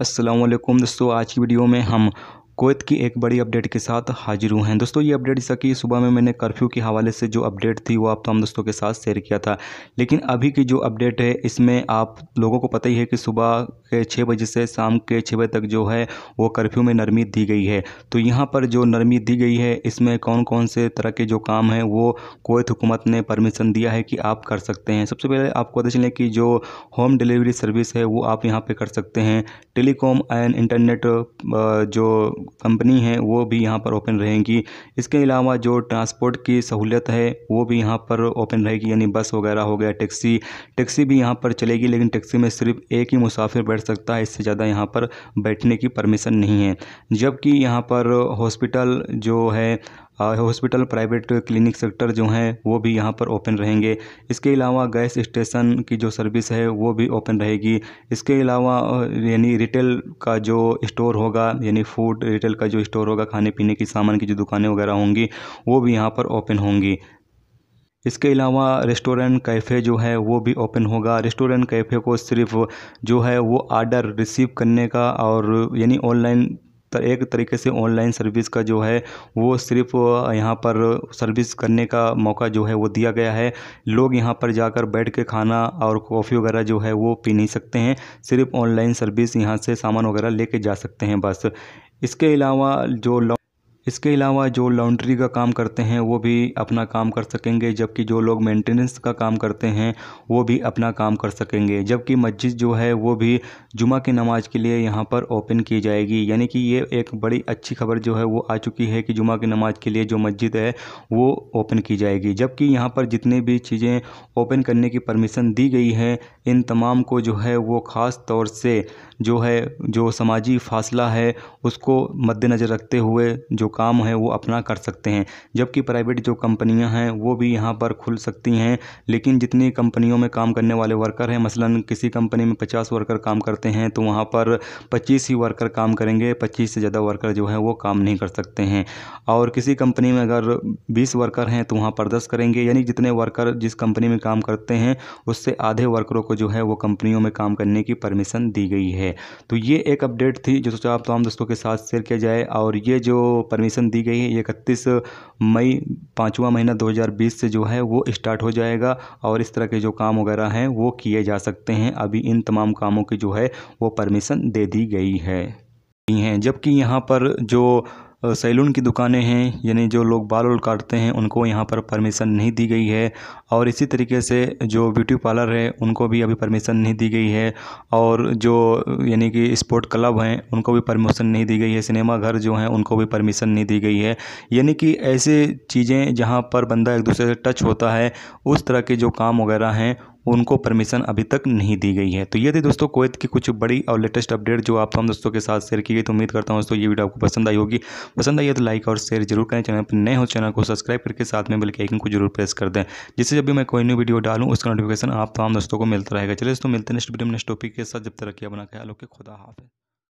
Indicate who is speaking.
Speaker 1: असलम दोस्तों आज की वीडियो में हम कोयत की एक बड़ी अपडेट के साथ हाजिर हुए हैं दोस्तों ये अपडेट जैसा कि सुबह में मैंने कर्फ्यू के हवाले से जो अपडेट थी वो आप तमाम दोस्तों के साथ शेयर किया था लेकिन अभी की जो अपडेट है इसमें आप लोगों को पता ही है कि सुबह के छः बजे से शाम के छः बजे तक जो है वो कर्फ्यू में नरमी दी गई है तो यहाँ पर जो नरमी दी गई है इसमें कौन कौन से तरह के जो काम हैं वो कोयत हुकूमत ने परमिशन दिया है कि आप कर सकते हैं सबसे पहले आपको पता चले कि जो होम डिलीवरी सर्विस है वो आप यहाँ पर कर सकते हैं टेलीकॉम एंड इंटरनेट जो कंपनी है वो भी यहाँ पर ओपन रहेंगी इसके अलावा जो ट्रांसपोर्ट की सहूलियत है वो भी यहाँ पर ओपन रहेगी यानी बस वगैरह हो गया टैक्सी टैक्सी भी यहाँ पर चलेगी लेकिन टैक्सी में सिर्फ एक ही मुसाफिर बैठ सकता है इससे ज़्यादा यहाँ पर बैठने की परमिशन नहीं है जबकि यहाँ पर हॉस्पिटल जो है हॉस्पिटल प्राइवेट क्लिनिक सेक्टर जो हैं वो भी यहाँ पर ओपन रहेंगे इसके अलावा गैस स्टेशन की जो सर्विस है वो भी ओपन रहेगी इसके अलावा यानी रिटेल का जो स्टोर होगा यानी फूड रिटेल का जो स्टोर होगा खाने पीने की सामान की जो दुकानें वगैरह होंगी वो भी यहाँ पर ओपन होंगी इसके अलावा रेस्टोरेंट कैफ़े जो है वो भी ओपन होगा रेस्टोरेंट कैफ़े को सिर्फ जो है वो आर्डर रिसीव करने का और यानी ऑनलाइन तर एक तरीके से ऑनलाइन सर्विस का जो है वो सिर्फ यहाँ पर सर्विस करने का मौका जो है वो दिया गया है लोग यहाँ पर जाकर बैठ के खाना और कॉफ़ी वगैरह जो है वो पी नहीं सकते हैं सिर्फ ऑनलाइन सर्विस यहाँ से सामान वगैरह लेके जा सकते हैं बस इसके अलावा जो इसके अलावा जो लॉन्ड्री का काम करते हैं वो भी अपना काम कर सकेंगे जबकि जो लोग मेंटेनेंस का काम करते हैं वो भी अपना काम कर सकेंगे जबकि मस्जिद जो है वो भी जुमा की नमाज़ के लिए यहाँ पर ओपन की जाएगी यानी कि ये एक बड़ी अच्छी खबर जो है वो आ चुकी है कि जुमा की नमाज़ के लिए जो मस्जिद है वो ओपन की जाएगी जबकि यहाँ पर जितने भी चीज़ें ओपन करने की परमिशन दी गई है इन तमाम को जो है वो ख़ास तौर से जो है जो समाजी फासला है उसको मद्देनज़र रखते हुए जो काम है वो अपना कर सकते हैं जबकि प्राइवेट जो कंपनियां हैं वो भी यहाँ पर खुल सकती हैं लेकिन जितनी कंपनियों में काम करने वाले वर्कर हैं मसलन किसी कंपनी में पचास वर्कर काम करते हैं तो वहाँ पर पच्चीस ही वर्कर काम करेंगे पच्चीस से ज़्यादा वर्कर जो है वो काम नहीं कर सकते हैं और किसी कंपनी में अगर बीस वर्कर हैं तो वहाँ पर दस करेंगे यानी जितने वर्कर जिस कंपनी में काम करते हैं उससे आधे वर्करों को जो है वो कंपनियों में काम करने की परमिशन दी गई है तो ये एक अपडेट थी जो सोचा आप तमाम दोस्तों के साथ शेयर किया जाए और ये जो परमिशन परमिशन दी गई है इकतीस मई पाँचवा महीना 2020 से जो है वो स्टार्ट हो जाएगा और इस तरह के जो काम वगैरह हैं वो किए जा सकते हैं अभी इन तमाम कामों की जो है वो परमिशन दे दी गई है हैं जबकि यहाँ पर जो सैलून की दुकानें हैं यानी जो लोग बाल वाल काटते हैं उनको यहाँ पर परमिशन नहीं दी गई है और इसी तरीके से जो ब्यूटी पार्लर है उनको भी अभी परमिशन नहीं दी गई है और जो यानी कि स्पोर्ट क्लब हैं उनको भी परमिशन नहीं दी गई है सिनेमा घर जो हैं उनको भी परमिशन नहीं दी गई है यानी कि ऐसे चीज़ें जहाँ पर बंदा एक दूसरे से टच होता है उस तरह के जो काम वगैरह हैं उनको परमिशन अभी तक नहीं दी गई है तो ये थी दोस्तों कोवैत की कुछ बड़ी और लेटेस्ट अपडेट जो आप हम दोस्तों के साथ शेयर की गई तो उम्मीद करता हूँ दोस्तों ये वीडियो आपको पसंद आई होगी पसंद आई है तो लाइक और शेयर जरूर करें चैनल पर नए हो चैनल को सब्सक्राइब करके साथ में बल्कि आइकन को जरूर प्रेस कर दें जिससे जब भी मैं कोई न्यू वीडियो डालूँ उसका नोटिफिकेशन आप तमाम दोस्तों को मिलता रहेगा चलिए दोस्तों मिलते हैं नेक्स्ट वीडियो नेक्स्ट टॉपिक के साथ जब तक रखिए अपना ख्याल ओके खुदा हाफ़